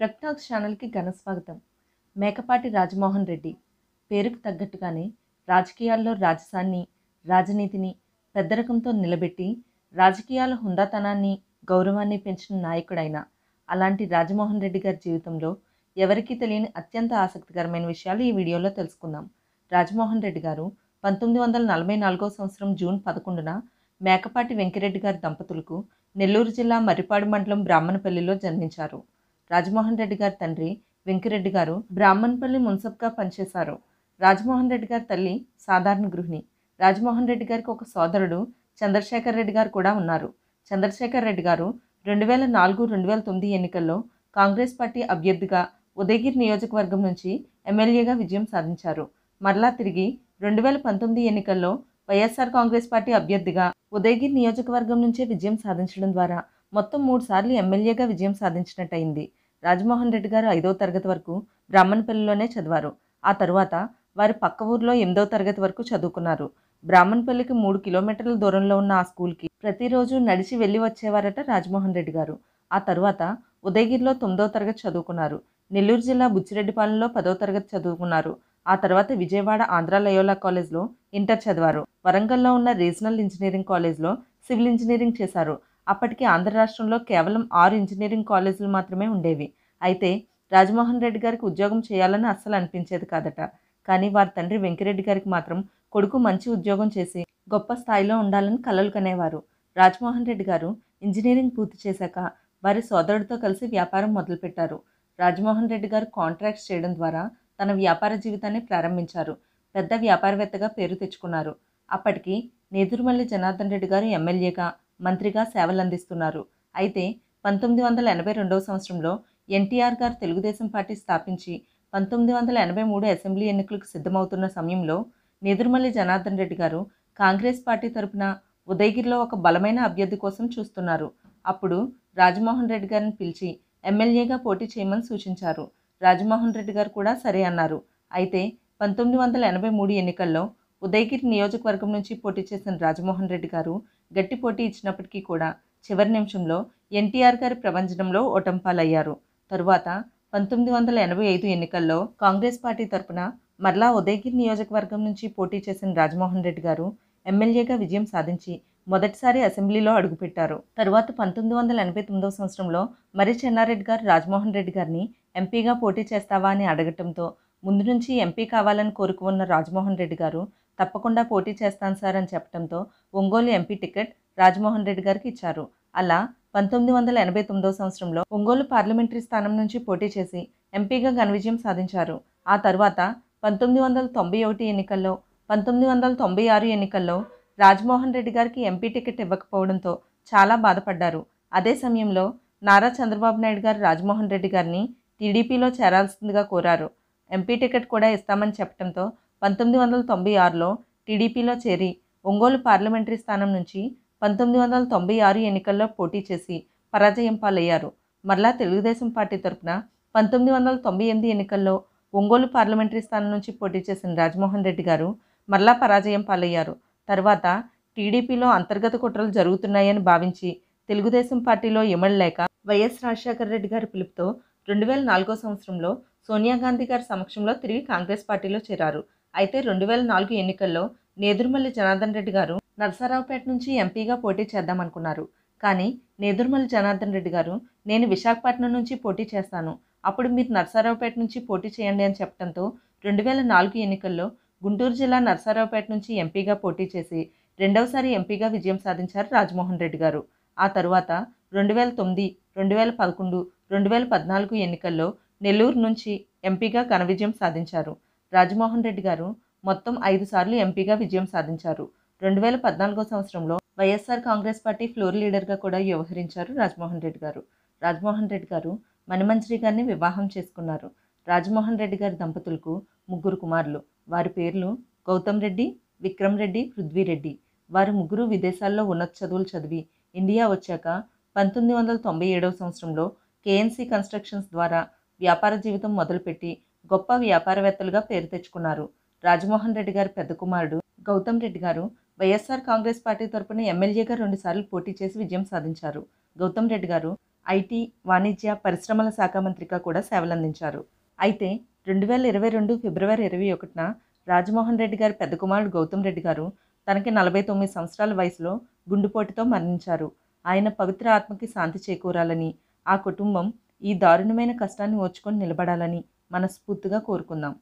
ప్రెప్టాక్స్ ఛానల్కి ఘన స్వాగతం మేకపాటి రాజమోహన్ రెడ్డి పేరుకు తగ్గట్టుగానే రాజకీయాల్లో రాజసాన్ని రాజనీతిని పెద్దరకంతో నిలబెట్టి రాజకీయాల హుందాతనాన్ని గౌరవాన్ని పెంచిన నాయకుడైన అలాంటి రాజమోహన్ రెడ్డి గారి జీవితంలో ఎవరికీ తెలియని అత్యంత ఆసక్తికరమైన విషయాలు ఈ వీడియోలో తెలుసుకుందాం రాజమోహన్ రెడ్డి గారు పంతొమ్మిది వందల నలభై నాలుగో సంవత్సరం జూన్ పదకొండున మేకపాటి వెంకిరెడ్డి గారి దంపతులకు నెల్లూరు జిల్లా మర్రిపాడు మండలం బ్రాహ్మణపల్లిలో జన్మించారు రాజమోహన్ రెడ్డి గారి తండ్రి వెంకిరెడ్డి గారు బ్రాహ్మణపల్లి మున్సబ్గా పనిచేశారు రాజమోహన్ రెడ్డి గారి తల్లి సాధారణ గృహిణి రాజమోహన్ రెడ్డి గారికి ఒక సోదరుడు చంద్రశేఖర్ రెడ్డి గారు కూడా ఉన్నారు చంద్రశేఖర్ రెడ్డి గారు రెండు వేల నాలుగు రెండు వేల తొమ్మిది ఎన్నికల్లో కాంగ్రెస్ పార్టీ అభ్యర్థిగా ఉదయగిరి నియోజకవర్గం నుంచి ఎమ్మెల్యేగా విజయం సాధించారు మరలా తిరిగి రెండు వేల పంతొమ్మిది ఎన్నికల్లో వైఎస్ఆర్ కాంగ్రెస్ పార్టీ అభ్యర్థిగా ఉదయగిరి నియోజకవర్గం నుంచే విజయం సాధించడం ద్వారా మొత్తం మూడు సార్లు ఎమ్మెల్యేగా విజయం సాధించినట్టయింది రాజమోహన్ రెడ్డి గారు ఐదవ తరగతి వరకు బ్రాహ్మణపల్లిలోనే చదివారు ఆ తరువాత వారి పక్క ఊర్లో ఎనిమిదవ తరగతి వరకు చదువుకున్నారు బ్రాహ్మణపల్లికి మూడు కిలోమీటర్ల దూరంలో ఉన్న ఆ స్కూల్కి ప్రతిరోజు నడిచి వెళ్ళి వచ్చేవారట రాజమోహన్ రెడ్డి గారు ఆ తరువాత ఉదయగిరిలో తొమ్మిదవ తరగతి చదువుకున్నారు నెల్లూరు జిల్లా బుచ్చిరెడ్డిపాలెంలో పదవ తరగతి చదువుకున్నారు ఆ తర్వాత విజయవాడ ఆంధ్ర లయోలా కాలేజ్లో ఇంటర్ చదివారు వరంగల్లో ఉన్న రీజనల్ ఇంజనీరింగ్ కాలేజ్లో సివిల్ ఇంజనీరింగ్ చేశారు అప్పటికి ఆంధ్ర రాష్ట్రంలో కేవలం ఆరు ఇంజనీరింగ్ కాలేజీలు మాత్రమే ఉండేవి అయితే రాజమోహన్ రెడ్డి గారికి ఉద్యోగం చేయాలని అస్సలు అనిపించేది కాదట కానీ వారి తండ్రి వెంకిరెడ్డి గారికి మాత్రం కొడుకు మంచి ఉద్యోగం చేసి గొప్ప స్థాయిలో ఉండాలని కలలు కనేవారు రాజమోహన్ రెడ్డి గారు ఇంజనీరింగ్ పూర్తి చేశాక వారి సోదరుడితో కలిసి వ్యాపారం మొదలుపెట్టారు రాజమోహన్ రెడ్డి గారు కాంట్రాక్ట్స్ చేయడం ద్వారా తన వ్యాపార జీవితాన్ని ప్రారంభించారు పెద్ద వ్యాపారవేత్తగా పేరు తెచ్చుకున్నారు అప్పటికి నేదురుమల్లి జనార్దన్ రెడ్డి గారు ఎమ్మెల్యేగా మంత్రిగా సేవలందిస్తున్నారు అయితే పంతొమ్మిది వందల ఎనభై రెండవ సంవత్సరంలో ఎన్టీఆర్ గారు తెలుగుదేశం పార్టీ స్థాపించి పంతొమ్మిది వందల ఎనభై మూడు అసెంబ్లీ ఎన్నికలకు సిద్ధమవుతున్న సమయంలో నెదురుమల్లి జనార్దన్ రెడ్డి గారు కాంగ్రెస్ పార్టీ తరపున ఉదయగిరిలో ఒక బలమైన అభ్యర్థి కోసం చూస్తున్నారు అప్పుడు రాజమోహన్ రెడ్డి గారిని పిలిచి ఎమ్మెల్యేగా పోటీ చేయమని సూచించారు రాజమోహన్ రెడ్డి గారు కూడా సరే అన్నారు అయితే పంతొమ్మిది వందల ఎనభై మూడు ఎన్నికల్లో ఉదయగిరి నియోజకవర్గం నుంచి పోటీ చేసిన రాజమోహన్ రెడ్డి గారు గట్టి పోటీ ఇచ్చినప్పటికీ కూడా చివరి నిమిషంలో ఎన్టీఆర్ గారి ప్రపంచంలో ఓటంపాలయ్యారు తరువాత పంతొమ్మిది వందల ఎనభై ఐదు ఎన్నికల్లో కాంగ్రెస్ పార్టీ తరపున మరలా ఉదయగిరి నియోజకవర్గం నుంచి పోటీ చేసిన రాజమోహన్ రెడ్డి గారు ఎమ్మెల్యేగా విజయం సాధించి మొదటిసారి అసెంబ్లీలో అడుగుపెట్టారు తరువాత పంతొమ్మిది వందల ఎనభై తొమ్మిదవ సంవత్సరంలో మరి చెన్నారెడ్డి గారు రాజమోహన్ రెడ్డి గారిని ఎంపీగా పోటీ చేస్తావా అని అడగటంతో ముందు నుంచి ఎంపీ కావాలని కోరుకున్న రాజమోహన్ రెడ్డి గారు తప్పకుండా పోటీ చేస్తాను సార్ అని చెప్పడంతో ఒంగోలు ఎంపీ టికెట్ రాజమోహన్ రెడ్డి గారికి ఇచ్చారు అలా పంతొమ్మిది వందల ఎనభై తొమ్మిదో సంవత్సరంలో ఒంగోలు పార్లమెంటరీ స్థానం నుంచి పోటీ చేసి ఎంపీగా ఘన విజయం సాధించారు ఆ తర్వాత పంతొమ్మిది వందల తొంభై ఒకటి ఎన్నికల్లో పంతొమ్మిది వందల తొంభై ఆరు ఎన్నికల్లో రాజమోహన్ రెడ్డి గారికి ఎంపీ టికెట్ ఇవ్వకపోవడంతో చాలా బాధపడ్డారు అదే సమయంలో నారా చంద్రబాబు నాయుడు గారు రాజమోహన్ రెడ్డి గారిని టీడీపీలో చేరాల్సిందిగా కోరారు ఎంపీ టికెట్ కూడా ఇస్తామని చెప్పడంతో పంతొమ్మిది వందల తొంభై ఆరులో టీడీపీలో చేరి ఒంగోలు పార్లమెంటరీ స్థానం నుంచి పంతొమ్మిది వందల తొంభై ఆరు ఎన్నికల్లో పోటీ చేసి పరాజయం పాలయ్యారు మరలా తెలుగుదేశం పార్టీ తరఫున పంతొమ్మిది వందల తొంభై ఎనిమిది ఎన్నికల్లో ఒంగోలు పార్లమెంటరీ స్థానం నుంచి పోటీ చేసిన రాజమోహన్ రెడ్డి గారు మరలా పరాజయం పాలయ్యారు తర్వాత టీడీపీలో అంతర్గత కుట్రలు జరుగుతున్నాయని భావించి తెలుగుదేశం పార్టీలో ఎమ్మెల్యేక వైఎస్ రాజశేఖర రెడ్డి గారి పిలుపుతో రెండు వేల నాలుగో సంవత్సరంలో సోనియా గాంధీ గారి సమక్షంలో తిరిగి కాంగ్రెస్ పార్టీలో చేరారు అయితే రెండు వేల నాలుగు ఎన్నికల్లో నేదురుమల్లి జనార్దన్ రెడ్డి గారు నరసరావుపేట నుంచి ఎంపీగా పోటీ చేద్దామనుకున్నారు కానీ నేదురుమల్లి జనార్దన్ రెడ్డి గారు నేను విశాఖపట్నం నుంచి పోటీ చేస్తాను అప్పుడు మీరు నరసరావుపేట నుంచి పోటీ చేయండి అని చెప్పడంతో రెండు వేల నాలుగు ఎన్నికల్లో గుంటూరు జిల్లా నరసరావుపేట నుంచి ఎంపీగా పోటీ చేసి రెండవసారి ఎంపీగా విజయం సాధించారు రాజమోహన్ రెడ్డి గారు ఆ తరువాత రెండు వేల తొమ్మిది రెండు వేల పదకొండు రెండు వేల పద్నాలుగు ఎన్నికల్లో నెల్లూరు నుంచి ఎంపీగా ఘన విజయం సాధించారు రాజమోహన్ రెడ్డి గారు మొత్తం ఐదు సార్లు ఎంపీగా విజయం సాధించారు రెండు వేల పద్నాలుగో సంవత్సరంలో వైఎస్ఆర్ కాంగ్రెస్ పార్టీ ఫ్లోర్ లీడర్గా కూడా వ్యవహరించారు రాజమోహన్ రెడ్డి గారు రాజమోహన్ రెడ్డి గారు మణిమంజరి గారిని వివాహం చేసుకున్నారు రాజమోహన్ రెడ్డి గారి దంపతులకు ముగ్గురు కుమారులు వారి పేర్లు గౌతమ్ రెడ్డి విక్రమ్ రెడ్డి పృథ్వీరెడ్డి వారు ముగ్గురు విదేశాల్లో ఉన్నత చదువులు చదివి ఇండియా వచ్చాక పంతొమ్మిది వందల తొంభై ఏడవ సంవత్సరంలో కేఎన్సీ కన్స్ట్రక్షన్స్ ద్వారా వ్యాపార జీవితం మొదలుపెట్టి గొప్ప వ్యాపారవేత్తలుగా పేరు తెచ్చుకున్నారు రాజమోహన్ రెడ్డి గారి పెద్ద కుమారుడు గౌతమ్ రెడ్డి గారు వైఎస్ఆర్ కాంగ్రెస్ పార్టీ తరపున ఎమ్మెల్యేగా రెండుసార్లు పోటీ చేసి విజయం సాధించారు గౌతమ్ రెడ్డి గారు ఐటీ వాణిజ్య పరిశ్రమల శాఖ మంత్రిగా కూడా సేవలందించారు అయితే రెండు వేల ఇరవై రెండు ఫిబ్రవరి ఇరవై ఒకటిన రాజమోహన్ రెడ్డి గారి పెద్ద కుమారుడు గౌతమ్ రెడ్డి గారు తనకి నలభై తొమ్మిది సంవత్సరాల వయసులో గుండుపోటుతో మరణించారు ఆయన పవిత్ర ఆత్మకి శాంతి చేకూరాలని ఆ కుటుంబం ఈ దారుణమైన కష్టాన్ని ఓచుకొని నిలబడాలని మనస్ఫూర్తిగా కోరుకుందాం